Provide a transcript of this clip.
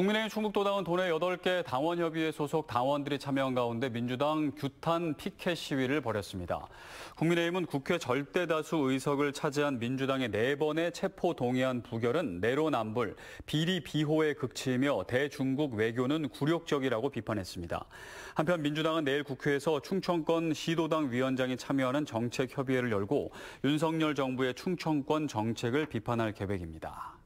국민의힘 충북도당은 도내 8개 당원협의회 소속 당원들이 참여한 가운데 민주당 규탄 피켓 시위를 벌였습니다. 국민의힘은 국회 절대다수 의석을 차지한 민주당의 4번의 체포동의안 부결은 내로남불, 비리 비호의 극치이며 대중국 외교는 굴욕적이라고 비판했습니다. 한편 민주당은 내일 국회에서 충청권 시도당 위원장이 참여하는 정책협의회를 열고 윤석열 정부의 충청권 정책을 비판할 계획입니다.